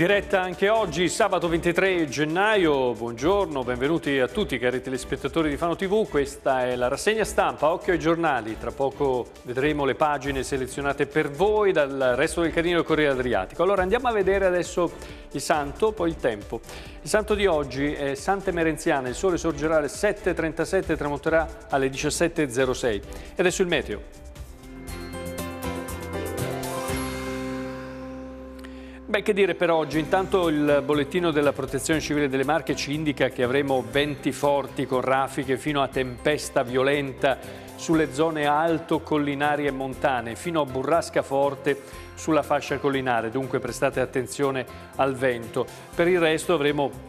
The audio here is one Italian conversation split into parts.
diretta anche oggi, sabato 23 gennaio. Buongiorno, benvenuti a tutti cari telespettatori di Fano TV. Questa è la rassegna stampa Occhio ai giornali. Tra poco vedremo le pagine selezionate per voi dal resto del Carino del Corriere Adriatico. Allora andiamo a vedere adesso il santo, poi il tempo. Il santo di oggi è Sant'Emerenziana. Il sole sorgerà alle 7.37 e tramonterà alle 17.06. E adesso il meteo. Beh, che dire per oggi? Intanto il bollettino della Protezione Civile delle Marche ci indica che avremo venti forti con raffiche fino a tempesta violenta sulle zone alto, collinari e montane, fino a burrasca forte sulla fascia collinare, dunque prestate attenzione al vento. Per il resto avremo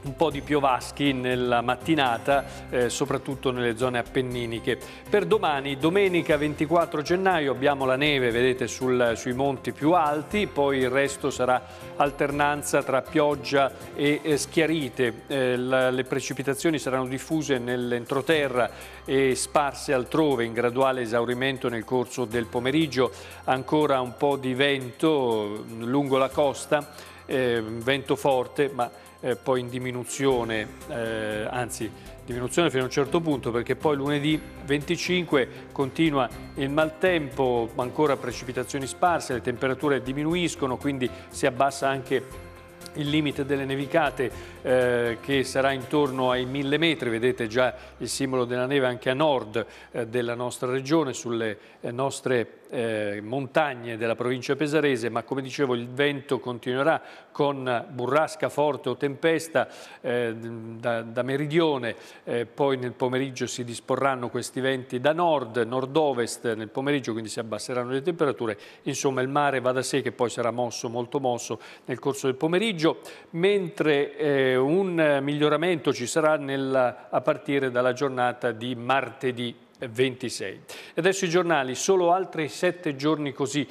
un po' di piovaschi nella mattinata, eh, soprattutto nelle zone appenniniche. Per domani, domenica 24 gennaio, abbiamo la neve, vedete, sul, sui monti più alti, poi il resto sarà alternanza tra pioggia e eh, schiarite. Eh, la, le precipitazioni saranno diffuse nell'entroterra e sparse altrove, in graduale esaurimento nel corso del pomeriggio. Ancora un po' di vento mm, lungo la costa, eh, vento forte, ma eh, poi in diminuzione, eh, anzi diminuzione fino a un certo punto perché poi lunedì 25 continua il maltempo, ancora precipitazioni sparse, le temperature diminuiscono quindi si abbassa anche il limite delle nevicate eh, che sarà intorno ai mille metri, vedete già il simbolo della neve anche a nord eh, della nostra regione, sulle eh, nostre eh, montagne della provincia pesarese, ma come dicevo il vento continuerà con burrasca forte o tempesta eh, da, da, meridione, eh, poi nel pomeriggio si disporranno questi venti da nord, nord-ovest nel pomeriggio, quindi si abbasseranno le temperature, insomma il mare va da sé che poi sarà mosso, molto mosso nel corso del pomeriggio, mentre eh, un miglioramento ci sarà nel, a partire dalla giornata di martedì 26. Adesso i giornali, solo altri sette giorni così,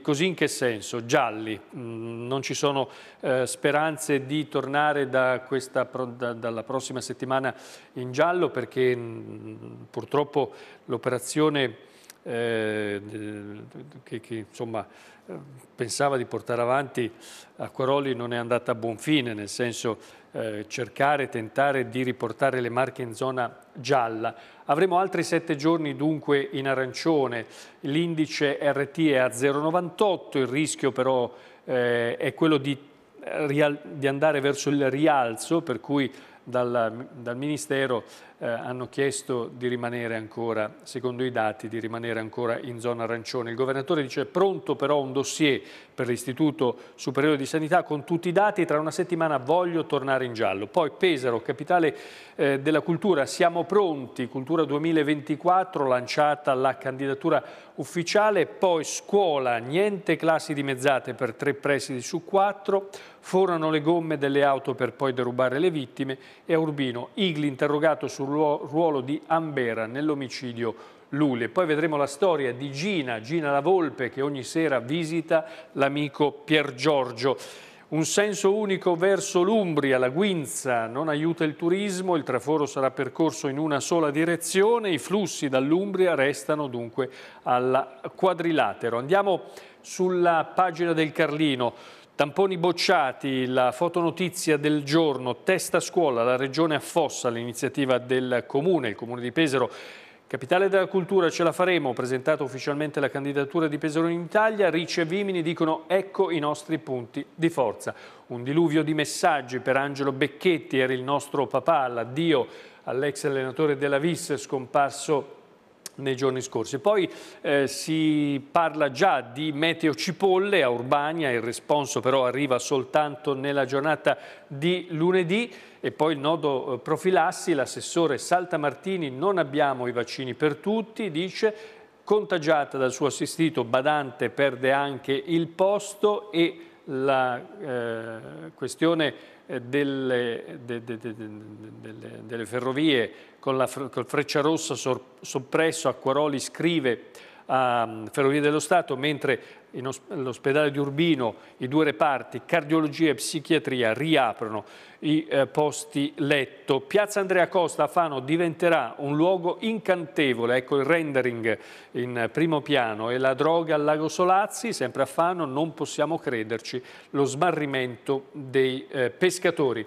così in che senso? Gialli, mm, non ci sono eh, speranze di tornare da questa, da, dalla prossima settimana in giallo perché mh, mm, purtroppo l'operazione eh, che, che insomma, eh, pensava di portare avanti a Quaroli non è andata a buon fine, nel senso eh, cercare, tentare di riportare le marche in zona gialla. Avremo altri sette giorni dunque in arancione, l'indice RT è a 0,98, il rischio però eh, è quello di, di andare verso il rialzo, per cui dal, dal Ministero eh, hanno chiesto di rimanere ancora, secondo i dati, di rimanere ancora in zona arancione. Il governatore dice è pronto però un dossier per l'Istituto Superiore di Sanità con tutti i dati, tra una settimana voglio tornare in giallo. Poi Pesaro, capitale eh, della cultura, siamo pronti, cultura 2024, lanciata la candidatura ufficiale, poi scuola, niente classi dimezzate per tre presidi su quattro, forano le gomme delle auto per poi derubare le vittime e a Urbino, Igli interrogato su ruolo di Ambera nell'omicidio Lule. Poi vedremo la storia di Gina, Gina la Volpe, che ogni sera visita l'amico Pier Giorgio. Un senso unico verso l'Umbria, la Guinza, non aiuta il turismo, il traforo sarà percorso in una sola direzione, i flussi dall'Umbria restano dunque al quadrilatero. Andiamo sulla pagina del Carlino. Tamponi bocciati, la fotonotizia del giorno, testa scuola, la regione affossa l'iniziativa del comune, il comune di Pesaro. Capitale della cultura ce la faremo, presentata ufficialmente la candidatura di Pesaro in Italia, Ricci e Vimini dicono ecco i nostri punti di forza. Un diluvio di messaggi per Angelo Becchetti, era il nostro papà, l'addio all'ex allenatore della Vis, scomparso nei giorni scorsi. Poi eh, si parla già di meteo cipolle a Urbania, il responso però arriva soltanto nella giornata di lunedì e poi il nodo eh, profilassi, l'assessore Saltamartini non abbiamo i vaccini per tutti, dice contagiata dal suo assistito Badante perde anche il posto e la eh, questione eh, delle, de, de, de, delle ferrovie con la col Frecciarossa soppresso, Acquaroli scrive a mm, Ferrovie dello Stato, mentre l'ospedale di Urbino i due reparti cardiologia e psichiatria riaprono i eh, posti letto. Piazza Andrea Costa a Fano diventerà un luogo incantevole, ecco il rendering in primo piano e la droga al lago Solazzi, sempre a Fano, non possiamo crederci, lo smarrimento dei eh, pescatori.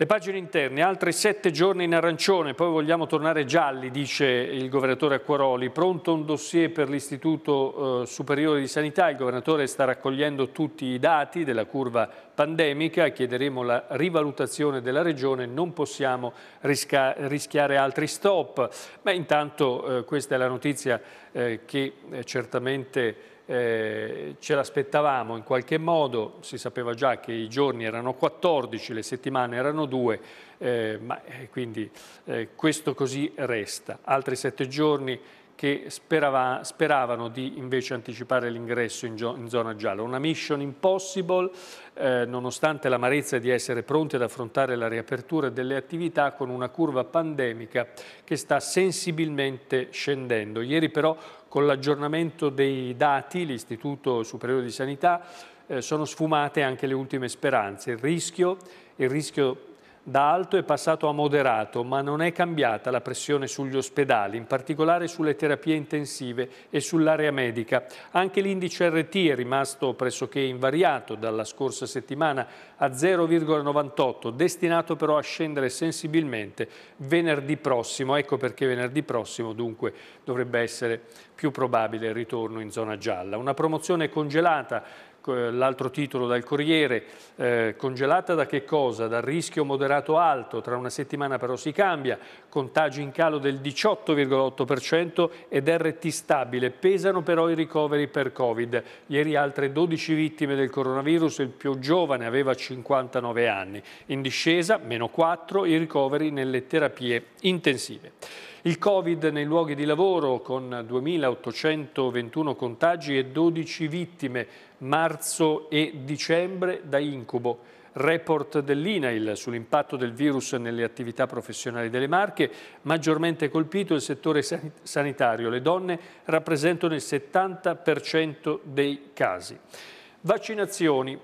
Le pagine interne, altri sette giorni in arancione, poi vogliamo tornare gialli, dice il governatore Acquaroli. Pronto un dossier per l'Istituto eh, Superiore di Sanità, il governatore sta raccogliendo tutti i dati della curva pandemica, chiederemo la rivalutazione della regione, non possiamo rischiare altri stop. Ma intanto eh, questa è la notizia eh, che eh, certamente eh, ce l'aspettavamo in qualche modo, si sapeva già che i giorni erano 14, le settimane erano 2, eh, ma eh, quindi eh, questo così resta. Altri sette giorni che sperava, speravano di invece anticipare l'ingresso in, in, zona gialla. Una mission impossible, eh, nonostante l'amarezza di essere pronti ad affrontare la riapertura delle attività con una curva pandemica che sta sensibilmente scendendo. Ieri però con l'aggiornamento dei dati, l'Istituto Superiore di Sanità, eh, sono sfumate anche le ultime speranze. Il rischio, il rischio da alto è passato a moderato, ma non è cambiata la pressione sugli ospedali, in particolare sulle terapie intensive e sull'area medica. Anche l'indice RT è rimasto pressoché invariato dalla scorsa settimana a 0,98, destinato però a scendere sensibilmente venerdì prossimo. Ecco perché venerdì prossimo dunque dovrebbe essere più probabile il ritorno in zona gialla. Una promozione congelata eh, l'altro titolo dal Corriere, eh, congelata da che cosa? Dal rischio moderato alto, tra una settimana però si cambia, contagi in calo del 18,8% ed RT stabile, pesano però i ricoveri per Covid. Ieri altre 12 vittime del coronavirus, il più giovane aveva 59 anni. In discesa, meno 4, i ricoveri nelle terapie intensive. Il Covid nei luoghi di lavoro con 2.821 contagi e 12 vittime marzo e dicembre da incubo report dell'INAIL sull'impatto del virus nelle attività professionali delle Marche, maggiormente colpito il settore sanitario. Le donne rappresentano il 70% dei casi. Vaccinazioni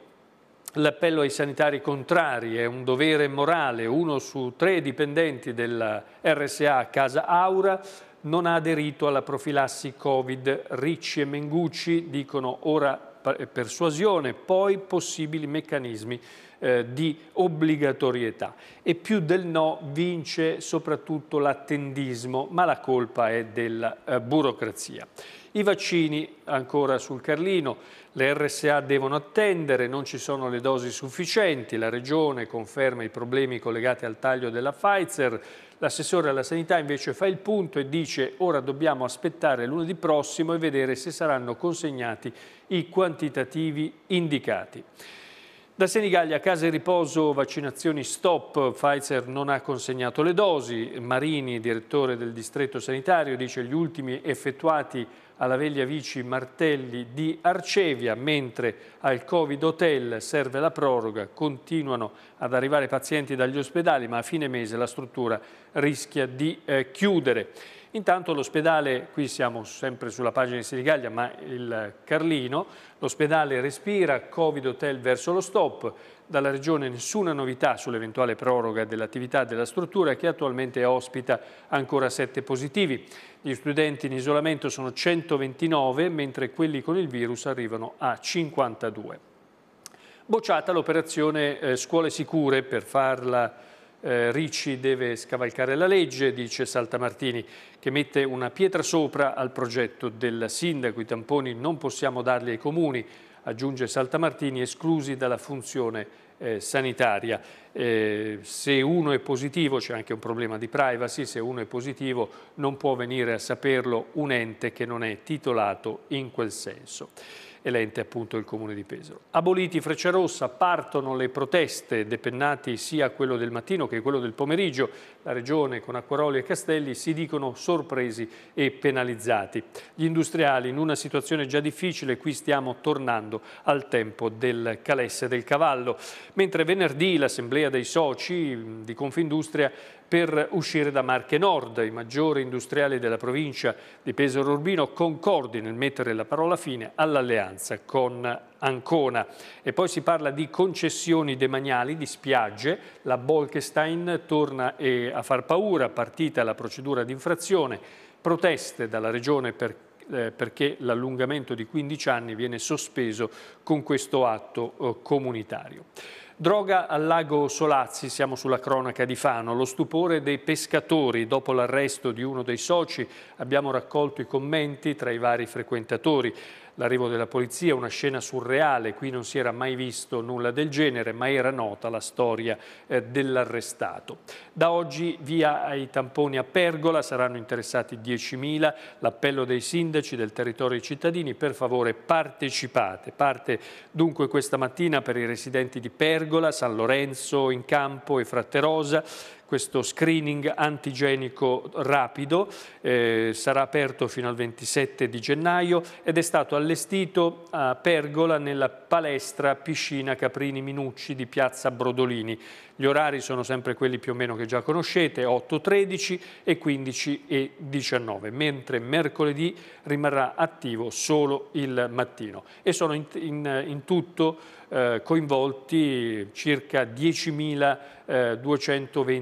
l'appello ai sanitari contrari è un dovere morale, uno su tre dipendenti della RSA Casa Aura non ha aderito alla profilassi Covid. Ricci e Mengucci dicono ora persuasione, poi possibili meccanismi eh, di obbligatorietà e più del no vince soprattutto l'attendismo, ma la colpa è della eh, burocrazia. I vaccini ancora sul Carlino, le RSA devono attendere, non ci sono le dosi sufficienti, la Regione conferma i problemi collegati al taglio della Pfizer, l'assessore alla sanità invece fa il punto e dice ora dobbiamo aspettare lunedì prossimo e vedere se saranno consegnati i quantitativi indicati. Da Senigallia, case riposo, vaccinazioni stop, Pfizer non ha consegnato le dosi, Marini, direttore del distretto sanitario, dice gli ultimi effettuati alla Veglia Vici Martelli di Arcevia, mentre al Covid Hotel serve la proroga, continuano ad arrivare pazienti dagli ospedali, ma a fine mese la struttura rischia di eh, chiudere. Intanto l'ospedale, qui siamo sempre sulla pagina di Senigallia, ma il Carlino, l'ospedale respira, Covid Hotel verso lo stop, dalla Regione nessuna novità sull'eventuale proroga dell'attività della struttura che attualmente ospita ancora 7 positivi. Gli studenti in isolamento sono 129, mentre quelli con il virus arrivano a 52. Bocciata l'operazione eh, Scuole Sicure per farla eh, Ricci deve scavalcare la legge, dice Saltamartini, che mette una pietra sopra al progetto del sindaco. I tamponi non possiamo darli ai comuni, aggiunge Saltamartini, esclusi dalla funzione eh, sanitaria. Eh, se uno è positivo, c'è anche un problema di privacy, se uno è positivo non può venire a saperlo un ente che non è titolato in quel senso l'ente appunto il Comune di Pesaro. Aboliti Freccia Rossa, partono le proteste, depennati sia quello del mattino che quello del pomeriggio. La Regione con Acquaroli e Castelli si dicono sorpresi e penalizzati. Gli industriali in una situazione già difficile, qui stiamo tornando al tempo del calesse del cavallo. Mentre venerdì l'assemblea dei soci di Confindustria per uscire da Marche Nord. I maggiori industriali della provincia di Pesaro Urbino concordi nel mettere la parola fine all'alleanza con Ancona. E poi si parla di concessioni demaniali, di spiagge. La Bolkestein torna eh, a far paura, partita la procedura di infrazione, proteste dalla regione per eh, perché l'allungamento di 15 anni viene sospeso con questo atto eh, comunitario. Droga al lago Solazzi, siamo sulla cronaca di Fano, lo stupore dei pescatori dopo l'arresto di uno dei soci, abbiamo raccolto i commenti tra i vari frequentatori l'arrivo della polizia, una scena surreale, qui non si era mai visto nulla del genere, ma era nota la storia eh, dell'arrestato. Da oggi via ai tamponi a Pergola, saranno interessati 10.000, l'appello dei sindaci del territorio ai cittadini, per favore partecipate. Parte dunque questa mattina per i residenti di Pergola, San Lorenzo in campo e Fratterosa, questo screening antigenico rapido, eh, sarà aperto fino al 27 di gennaio ed è stato allestito a Pergola nella palestra piscina Caprini Minucci di piazza Brodolini. Gli orari sono sempre quelli più o meno che già conoscete, 8, 13 e 15 e 19, mentre mercoledì rimarrà attivo solo il mattino. E sono in, in, in tutto eh, coinvolti circa 10.220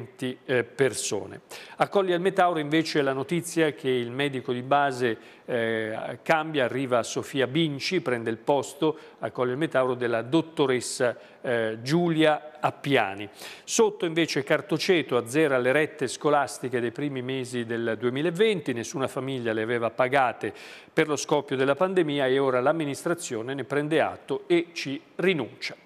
eh, eh, persone. Accogli al Metauro invece la notizia che il medico di base eh, cambia, arriva Sofia Binci, prende il posto a Colli al Metauro della dottoressa eh, Giulia Appiani. Sotto invece Cartoceto azzera le rette scolastiche dei primi mesi del 2020, nessuna famiglia le aveva pagate per lo scoppio della pandemia e ora l'amministrazione ne prende atto e ci rinuncia.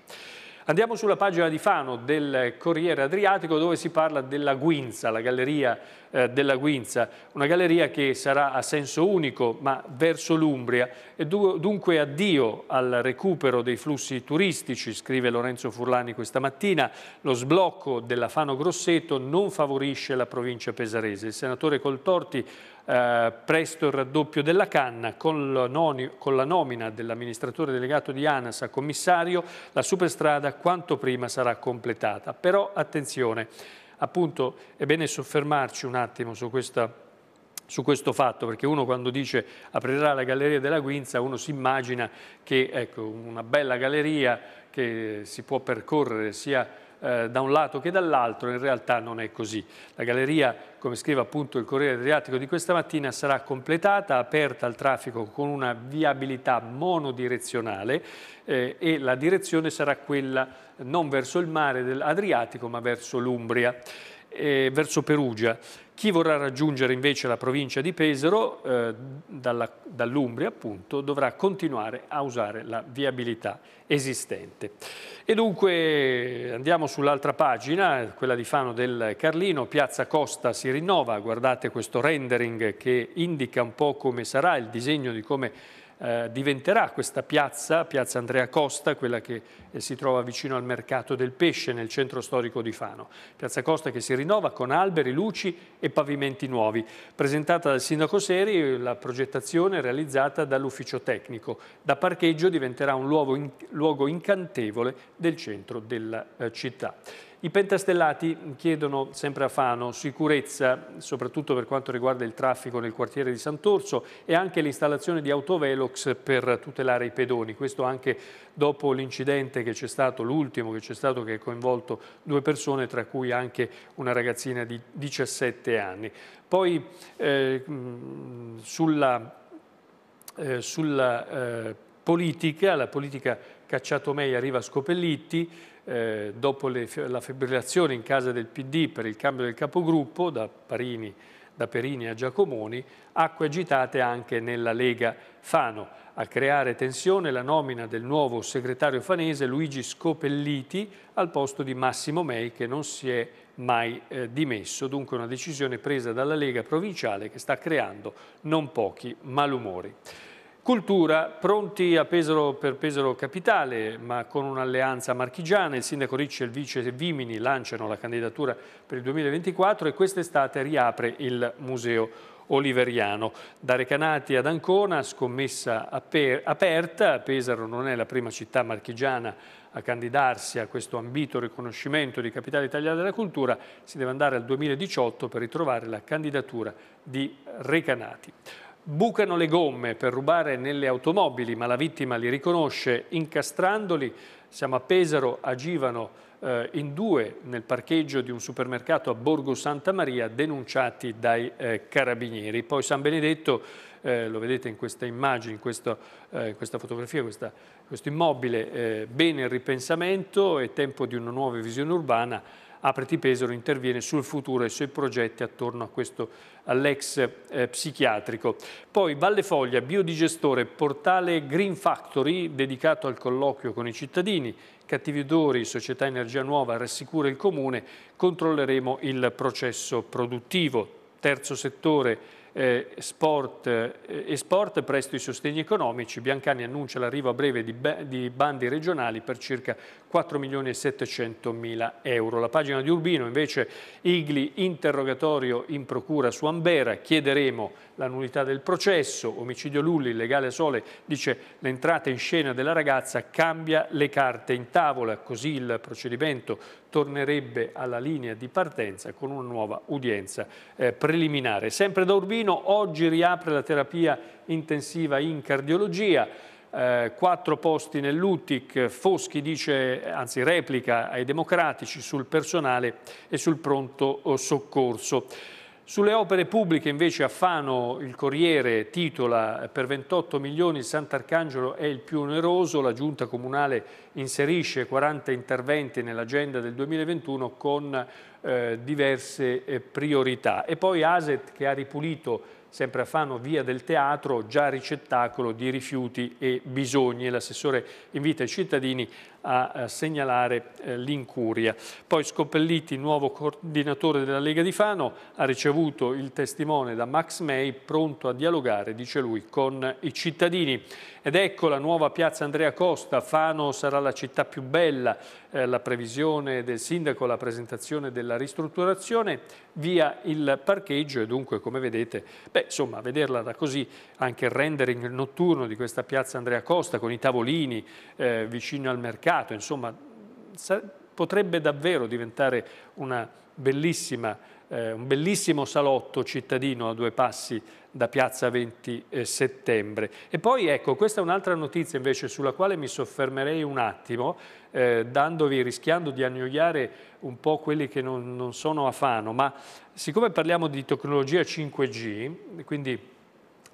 Andiamo sulla pagina di Fano del Corriere Adriatico dove si parla della Guinza, la galleria eh, della Guinza, una galleria che sarà a senso unico ma verso l'Umbria e dunque addio al recupero dei flussi turistici, scrive Lorenzo Furlani questa mattina, lo sblocco della Fano Grosseto non favorisce la provincia pesarese. Il senatore Coltorti eh, presto il raddoppio della canna, con, la nomina dell'amministratore delegato di ANAS a commissario, la superstrada quanto prima sarà completata. Però attenzione, appunto è bene soffermarci un attimo su questa su questo fatto, perché uno quando dice aprirà la Galleria della Guinza, uno si immagina che ecco, una bella galleria che si può percorrere sia eh, da un lato che dall'altro, in realtà non è così. La galleria, come scrive appunto il Corriere Adriatico di questa mattina, sarà completata, aperta al traffico con una viabilità monodirezionale eh, e la direzione sarà quella non verso il mare Adriatico ma verso l'Umbria, eh, verso Perugia. Chi vorrà raggiungere invece la provincia di Pesaro, eh, dall'Umbria dall appunto, dovrà continuare a usare la viabilità esistente. E dunque andiamo sull'altra pagina, quella di Fano del Carlino, Piazza Costa si rinnova, guardate questo rendering che indica un po' come sarà il disegno di come eh, diventerà questa piazza, piazza Andrea Costa, quella che eh, si trova vicino al mercato del pesce nel centro storico di Fano. Piazza Costa che si rinnova con alberi, luci e pavimenti nuovi. Presentata dal sindaco Seri, la progettazione è realizzata dall'ufficio tecnico. Da parcheggio diventerà un luogo, in, luogo incantevole del centro della eh, città. I pentastellati chiedono sempre a Fano sicurezza, soprattutto per quanto riguarda il traffico nel quartiere di Sant'Orso e anche l'installazione di autovelox per tutelare i pedoni. Questo anche dopo l'incidente che c'è stato, l'ultimo che c'è stato, che ha coinvolto due persone, tra cui anche una ragazzina di 17 anni. Poi eh, sulla, eh, sulla eh, politica, la politica cacciato Cacciatomei arriva a Scopellitti, eh, dopo le, la febbrilazione in casa del PD per il cambio del capogruppo da, Parini, da Perini a Giacomoni, acque agitate anche nella Lega Fano. A creare tensione la nomina del nuovo segretario fanese Luigi Scopelliti al posto di Massimo Mei che non si è mai eh, dimesso, dunque una decisione presa dalla Lega provinciale che sta creando non pochi malumori. Cultura, pronti a Pesaro per Pesaro Capitale, ma con un'alleanza marchigiana, il sindaco Ricci e il vice Vimini lanciano la candidatura per il 2024 e quest'estate riapre il museo oliveriano. Da Recanati ad Ancona, scommessa aper aperta, Pesaro non è la prima città marchigiana a candidarsi a questo ambito riconoscimento di Capitale Italiana della Cultura, si deve andare al 2018 per ritrovare la candidatura di Recanati bucano le gomme per rubare nelle automobili, ma la vittima li riconosce incastrandoli. Siamo a Pesaro, agivano eh, in due nel parcheggio di un supermercato a Borgo Santa Maria, denunciati dai eh, carabinieri. Poi San Benedetto, eh, lo vedete in questa immagine, in, questo, in eh, questa fotografia, questa, questo immobile, eh, bene il ripensamento, è tempo di una nuova visione urbana, Apriti Pesaro interviene sul futuro e sui progetti attorno a all'ex eh, psichiatrico. Poi Valle Foglia, biodigestore, portale Green Factory dedicato al colloquio con i cittadini, cattivi odori, società Energia Nuova rassicura il comune, controlleremo il processo produttivo. Terzo settore, eh, sport, eh, e sport presto i sostegni economici. Biancani annuncia l'arrivo a breve di, di bandi regionali per circa 4 milioni e 700 mila euro. La pagina di Urbino invece Igli interrogatorio in procura su Ambera, chiederemo la nullità del processo, omicidio Lulli, legale Sole dice l'entrata in scena della ragazza cambia le carte in tavola, così il procedimento tornerebbe alla linea di partenza con una nuova udienza eh, preliminare. Sempre da Urbino, oggi riapre la terapia intensiva in cardiologia, eh, quattro posti nell'UTIC, Foschi dice, anzi replica ai democratici sul personale e sul pronto oh, soccorso. Sulle opere pubbliche invece a Fano il Corriere titola eh, per 28 milioni il Sant'Arcangelo è il più oneroso, la giunta comunale inserisce 40 interventi nell'agenda del 2021 con eh, diverse eh, priorità. E poi ASET che ha ripulito sempre a Fano via del teatro, già ricettacolo di rifiuti e bisogni. L'assessore invita i cittadini a segnalare eh, l'incuria. Poi Scopelliti, nuovo coordinatore della Lega di Fano, ha ricevuto il testimone da Max May, pronto a dialogare, dice lui, con i cittadini. Ed ecco la nuova piazza Andrea Costa, Fano sarà la città più bella, eh, la previsione del sindaco, la presentazione della della ristrutturazione via il parcheggio e dunque come vedete, beh, insomma, vederla da così anche il rendering notturno di questa piazza Andrea Costa con i tavolini eh, vicino al mercato, insomma, potrebbe davvero diventare una bellissima eh, un bellissimo salotto cittadino a due passi da Piazza 20 eh, Settembre. E poi ecco, questa è un'altra notizia invece sulla quale mi soffermerei un attimo, eh, dandovi, rischiando di annoiare un po' quelli che non, non sono a fano, ma siccome parliamo di tecnologia 5G, quindi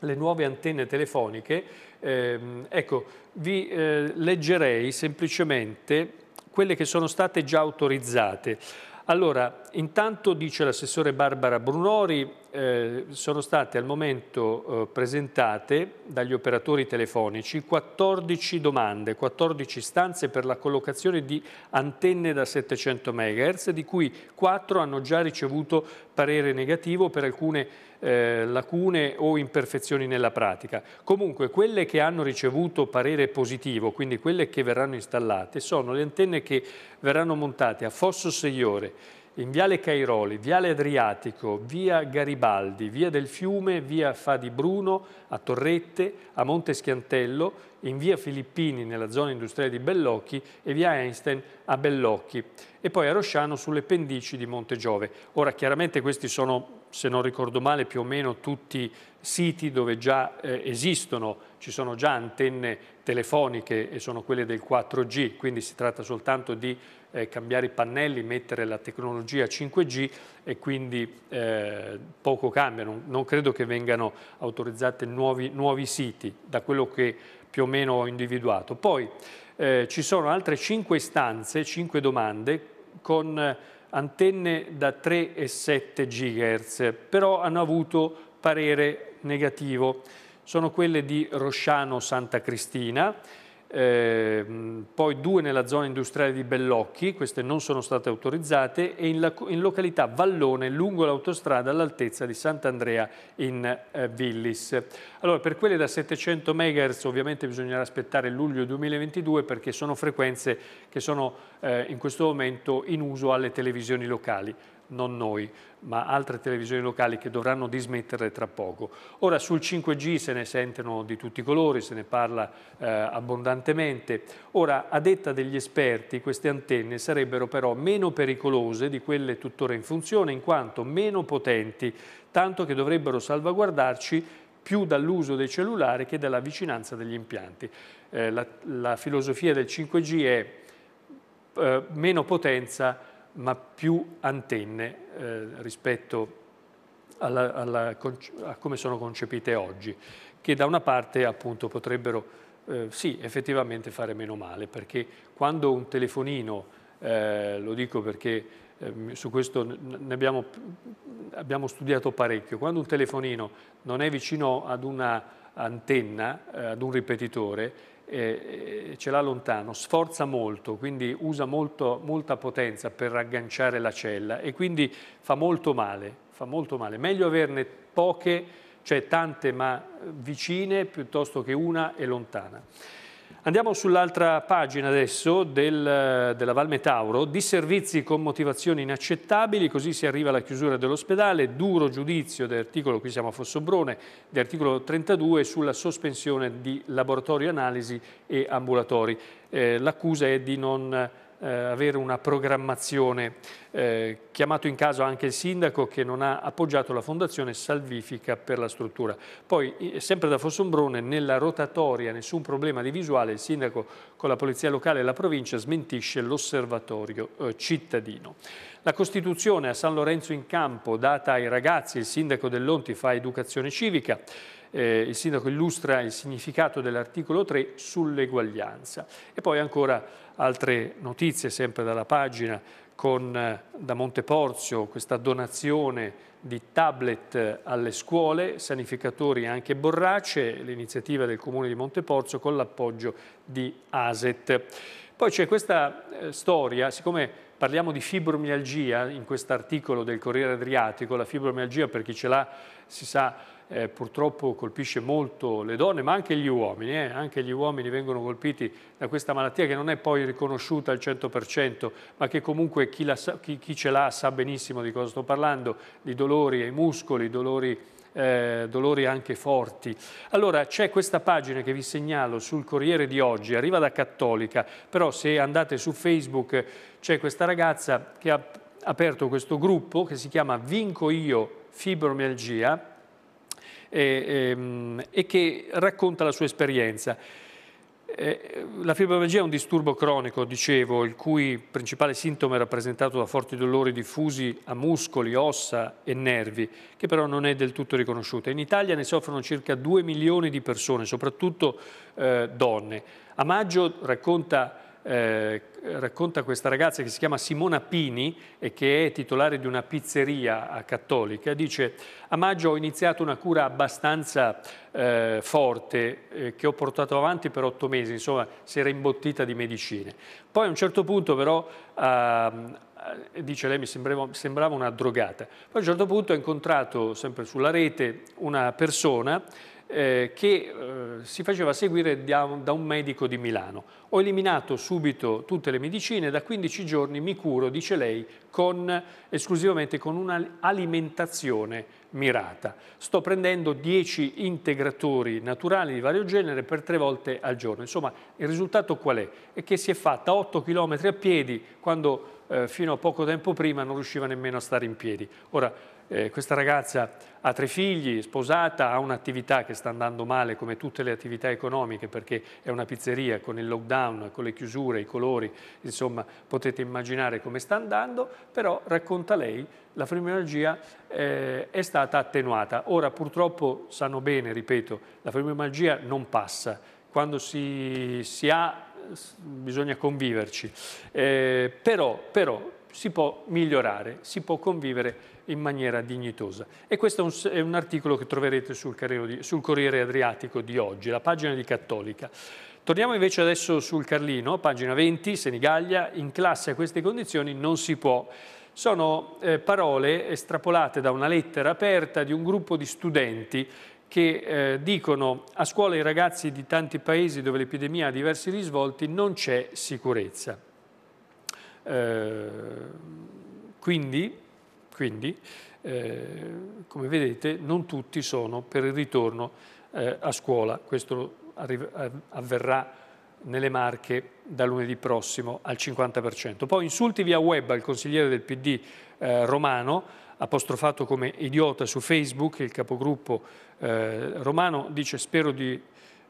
le nuove antenne telefoniche, ehm, ecco, vi eh, leggerei semplicemente quelle che sono state già autorizzate. Allora, intanto dice l'assessore Barbara Brunori, eh, sono state al momento eh, presentate dagli operatori telefonici 14 domande, 14 stanze per la collocazione di antenne da 700 MHz, di cui 4 hanno già ricevuto parere negativo per alcune eh, lacune o imperfezioni nella pratica. Comunque quelle che hanno ricevuto parere positivo, quindi quelle che verranno installate, sono le antenne che verranno montate a Fosso Seiore, in Viale Cairoli, Viale Adriatico, Via Garibaldi, Via del Fiume, Via Fa di Bruno, a Torrette, a Monte Schiantello, in Via Filippini nella zona industriale di Bellocchi e Via Einstein a Bellocchi e poi a Rosciano sulle pendici di Monte Giove. Ora chiaramente questi sono se non ricordo male, più o meno tutti i siti dove già eh, esistono, ci sono già antenne telefoniche e sono quelle del 4G, quindi si tratta soltanto di eh, cambiare i pannelli, mettere la tecnologia 5G e quindi eh, poco cambia, non, non, credo che vengano autorizzati nuovi, nuovi, siti da quello che più o meno ho individuato. Poi eh, ci sono altre 5 istanze, 5 domande con antenne da 3 e 7 GHz, però hanno avuto parere negativo. Sono quelle di Rosciano Santa Cristina, Ehm, poi due nella zona industriale di Bellocchi, queste non sono state autorizzate, e in, in località Vallone lungo l'autostrada all'altezza di Sant'Andrea in eh, Villis. Allora, per quelle da 700 MHz ovviamente bisognerà aspettare luglio 2022 perché sono frequenze che sono eh, in questo momento in uso alle televisioni locali non noi, ma altre televisioni locali che dovranno dismettere tra poco. Ora sul 5G se ne sentono di tutti i colori, se ne parla eh, abbondantemente. Ora, a detta degli esperti, queste antenne sarebbero però meno pericolose di quelle tuttora in funzione, in quanto meno potenti, tanto che dovrebbero salvaguardarci più dall'uso dei cellulari che dalla vicinanza degli impianti. Eh, la, la, filosofia del 5G è eh, meno potenza, ma più antenne eh, rispetto alla, alla, a come sono concepite oggi, che da una parte appunto potrebbero eh, sì, effettivamente fare meno male, perché quando un telefonino, eh, lo dico perché eh, su questo ne abbiamo, abbiamo, studiato parecchio, quando un telefonino non è vicino ad una antenna, eh, ad un ripetitore, eh, eh, ce l'ha lontano, sforza molto, quindi usa molto, molta potenza per ragganciare la cella e quindi fa molto male, fa molto male. Meglio averne poche, cioè tante ma vicine, piuttosto che una e lontana. Andiamo sull'altra pagina adesso del, della Val Metauro, disservizi con motivazioni inaccettabili, così si arriva alla chiusura dell'ospedale, duro giudizio dell'articolo, qui siamo a Fossobrone, dell'articolo 32 sulla sospensione di laboratorio analisi e ambulatori. Eh, L'accusa è di non eh, avere una programmazione, eh, chiamato in caso anche il sindaco che non ha appoggiato la fondazione salvifica per la struttura. Poi sempre da Fossombrone nella rotatoria nessun problema di visuale, il sindaco con la polizia locale e la provincia smentisce l'osservatorio eh, cittadino. La Costituzione a San Lorenzo in Campo data ai ragazzi, il sindaco dell'Onti fa educazione civica, eh, il sindaco illustra il significato dell'articolo 3 sull'eguaglianza. E poi ancora altre notizie sempre dalla pagina con, eh, da Monteporzio questa donazione di tablet eh, alle scuole, sanificatori anche borrace, l'iniziativa del comune di Monteporzio con l'appoggio di ASET. Poi c'è questa eh, storia, siccome parliamo di fibromialgia in quest'articolo del Corriere Adriatico, la fibromialgia per chi ce l'ha si sa eh, purtroppo colpisce molto le donne, ma anche gli uomini, eh? anche gli uomini vengono colpiti da questa malattia che non è poi riconosciuta al 100%, ma che comunque chi, sa, chi, chi ce l'ha sa benissimo di cosa sto parlando, di dolori ai muscoli, dolori, eh, dolori anche forti. Allora c'è questa pagina che vi segnalo sul Corriere di oggi, arriva da Cattolica, però se andate su Facebook c'è questa ragazza che ha aperto questo gruppo che si chiama Vinco Io Fibromialgia, e, ehm, e che racconta la sua esperienza. Eh, la fibromialgia è un disturbo cronico, dicevo, il cui principale sintomo è rappresentato da forti dolori diffusi a muscoli, ossa e nervi, che però non è del tutto riconosciuta. In Italia ne soffrono circa 2 milioni di persone, soprattutto eh, donne. A maggio, racconta eh, racconta questa ragazza che si chiama Simona Pini e che è titolare di una pizzeria cattolica, dice a maggio ho iniziato una cura abbastanza eh, forte eh, che ho portato avanti per otto mesi, insomma si era imbottita di medicine. Poi a un certo punto però, ehm, eh, dice lei mi sembrava, sembrava una drogata, poi a un certo punto ho incontrato sempre sulla rete una persona eh, che eh, si faceva seguire da un, da un medico di Milano. Ho eliminato subito tutte le medicine, e da 15 giorni mi curo, dice lei, con, esclusivamente con un'alimentazione mirata. Sto prendendo 10 integratori naturali di vario genere per tre volte al giorno. Insomma, il risultato qual è? È che si è fatta 8 km a piedi quando eh, fino a poco tempo prima non riusciva nemmeno a stare in piedi. Ora, eh, questa ragazza ha tre figli, sposata, ha un'attività che sta andando male come tutte le attività economiche perché è una pizzeria con il lockdown, con le chiusure, i colori, insomma potete immaginare come sta andando, però racconta lei la fibromialgia eh, è stata attenuata. Ora purtroppo sanno bene, ripeto, la fibromialgia non passa, quando si, si ha bisogna conviverci, eh, però, però si può migliorare, si può convivere in maniera dignitosa. E questo è un, è un articolo che troverete sul, di, sul Corriere Adriatico di oggi, la pagina di Cattolica. Torniamo invece adesso sul Carlino, pagina 20, Senigallia, in classe a queste condizioni non si può. Sono eh, parole estrapolate da una lettera aperta di un gruppo di studenti che eh, dicono a scuola i ragazzi di tanti paesi dove l'epidemia ha diversi risvolti non c'è sicurezza. Eh, quindi quindi, eh, come vedete, non tutti sono per il ritorno eh, a scuola. Questo avverrà nelle Marche da lunedì prossimo al 50%. Poi insulti via web al consigliere del PD eh, Romano, apostrofato come idiota su Facebook, il capogruppo eh, Romano dice spero, di,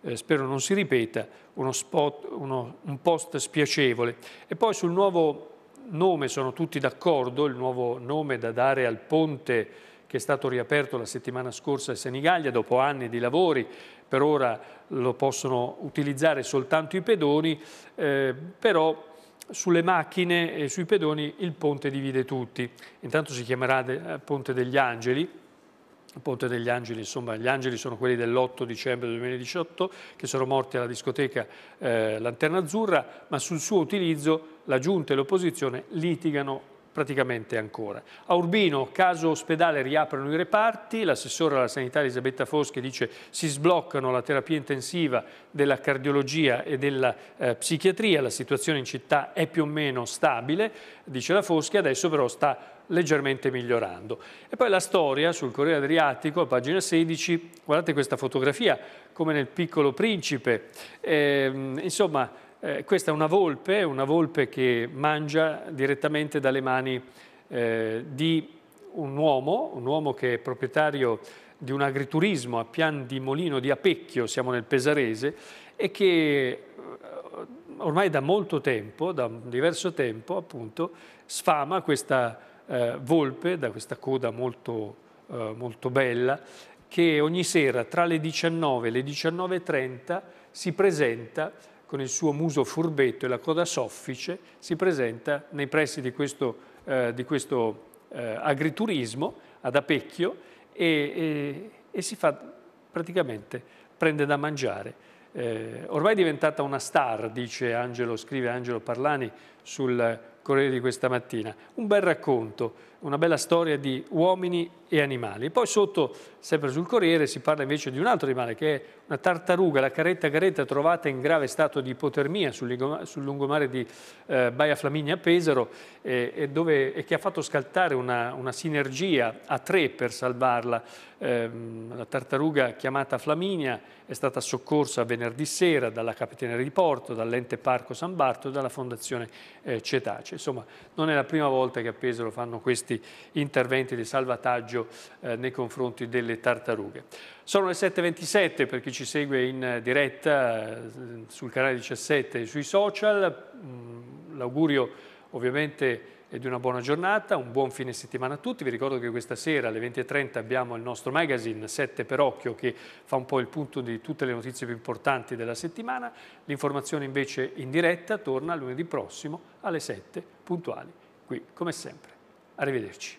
eh, spero, non si ripeta, uno, spot, uno un post spiacevole. E poi sul nuovo nome sono tutti d'accordo, il nuovo nome da dare al ponte che è stato riaperto la settimana scorsa a Senigallia dopo anni di lavori, per ora lo possono utilizzare soltanto i pedoni, eh, però sulle macchine e sui pedoni il ponte divide tutti. Intanto si chiamerà eh, Ponte degli Angeli, Ponte degli Angeli, insomma gli angeli sono quelli dell'8 dicembre 2018 che sono morti alla discoteca eh, Lanterna Azzurra, ma sul suo utilizzo la Giunta e l'opposizione litigano praticamente ancora. A Urbino, caso ospedale, riaprono i reparti, l'assessore alla sanità Elisabetta Foschi dice si sbloccano la terapia intensiva della cardiologia e della eh, psichiatria, la situazione in città è più o meno stabile, dice la Foschi, adesso però sta leggermente migliorando. E poi la storia sul Corriere Adriatico, a pagina 16, guardate questa fotografia, come nel Piccolo Principe, eh, insomma eh, questa è una volpe, una volpe che mangia direttamente dalle mani eh, di un uomo, un uomo che è proprietario di un agriturismo a Pian di Molino di Apecchio, siamo nel Pesarese, e che eh, ormai da molto tempo, da diverso tempo appunto, sfama questa eh, volpe, da questa coda molto, eh, molto bella, che ogni sera tra le 19 e le 19.30 si presenta con il suo muso furbetto e la coda soffice, si presenta nei pressi di questo, eh, di questo eh, agriturismo ad Apecchio e, e, e, si fa praticamente, prende da mangiare. Eh, ormai è diventata una star, dice Angelo, scrive Angelo Parlani sul Corriere di questa mattina. Un bel racconto una bella storia di uomini e animali. Poi sotto, sempre sul Corriere, si parla invece di un altro animale che è una tartaruga, la caretta caretta trovata in grave stato di ipotermia sul, sul lungomare di eh, Baia Flaminia a Pesaro eh, e, dove, e, che ha fatto scaltare una, una sinergia a tre per salvarla. Eh, la tartaruga chiamata Flaminia è stata soccorsa venerdì sera dalla Capitaneria di Porto, dall'ente Parco San Barto e dalla Fondazione eh, Cetace. Insomma, non è la prima volta che a Pesaro fanno questi questi interventi di salvataggio eh, nei confronti delle tartarughe. Sono le 7.27 per chi ci segue in diretta eh, sul canale 17 e sui social. Mm, l'augurio ovviamente è di una buona giornata, un buon fine settimana a tutti. Vi ricordo che questa sera alle 20.30 abbiamo il nostro magazine 7 per occhio che fa un po' il punto di tutte le notizie più importanti della settimana. L'informazione invece in diretta torna lunedì prossimo alle 7 puntuali, qui come sempre. Arrivederci.